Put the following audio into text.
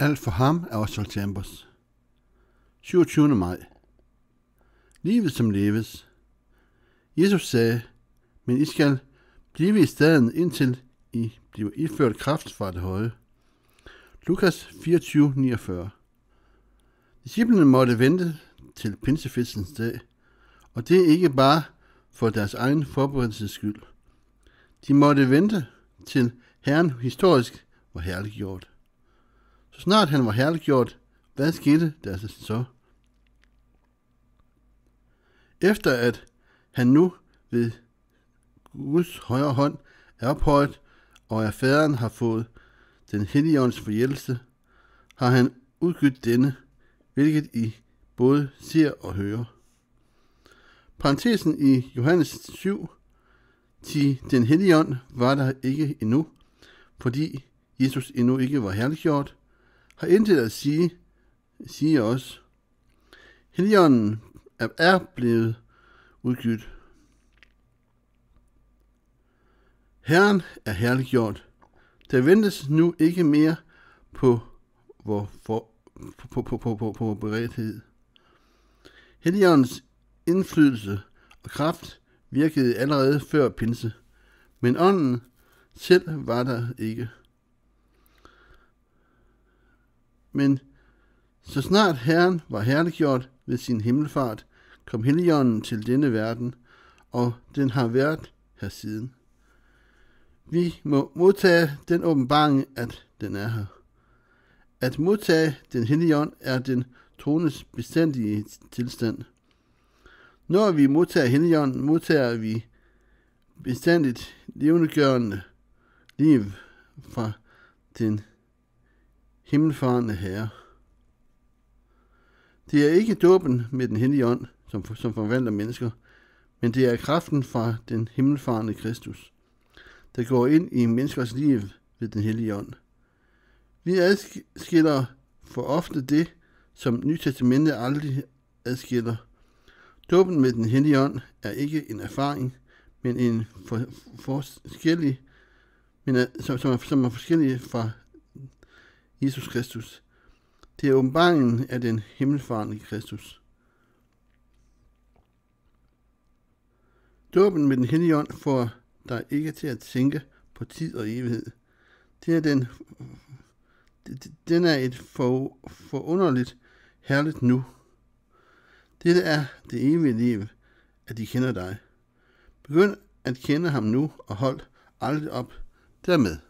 Alt for ham er også Chambers. 27. maj. Livet som leves. Jesus sagde, men I skal blive i staden indtil I bliver iført kraft fra det høje. Lukas 24:49. Disciplene måtte vente til pinsefestens dag, og det er ikke bare for deres egen forberedelses skyld. De måtte vente til Herren historisk var herliggjort. Så snart han var herliggjort, hvad skete der så? Efter at han nu ved Guds højre hånd er ophøjet, og at faderen har fået den helligånds forhjælse, har han udgivet denne, hvilket I både ser og hører. Parentesen i Johannes 7, til den hellige ånd var der ikke endnu, fordi Jesus endnu ikke var herliggjort, har intet at sige, siger os. Helligånden er blevet udgivet. Herren er herliggjort. Der ventes nu ikke mere på vor for, på, på, på, på, på beredthed. Helligåndens indflydelse og kraft virkede allerede før pinse, men ånden selv var der ikke. men så snart Herren var herliggjort ved sin himmelfart, kom Helligånden til denne verden, og den har været her siden. Vi må modtage den åbenbaring, at den er her. At modtage den hellige ånd er den trones bestandige tilstand. Når vi modtager helligånden, modtager vi bestandigt levendegørende liv fra den himmelfarende herre. Det er ikke dåben med den hellige ånd, som, som forvandler mennesker, men det er kraften fra den himmelfarende Kristus, der går ind i menneskers liv ved den hellige ånd. Vi adskiller for ofte det, som Nytestamentet aldrig adskiller. Dåben med den hellige ånd er ikke en erfaring, men en for, forskellig, men er, som, som, er, som er forskellig fra Jesus Kristus. Det er åbenbaringen af den himmelfarende Kristus. Dåben med den hellige ånd får dig ikke til at tænke på tid og evighed. Det er den, den er et for, forunderligt, herligt nu. Dette er det evige liv, at de kender dig. Begynd at kende ham nu og hold aldrig op dermed.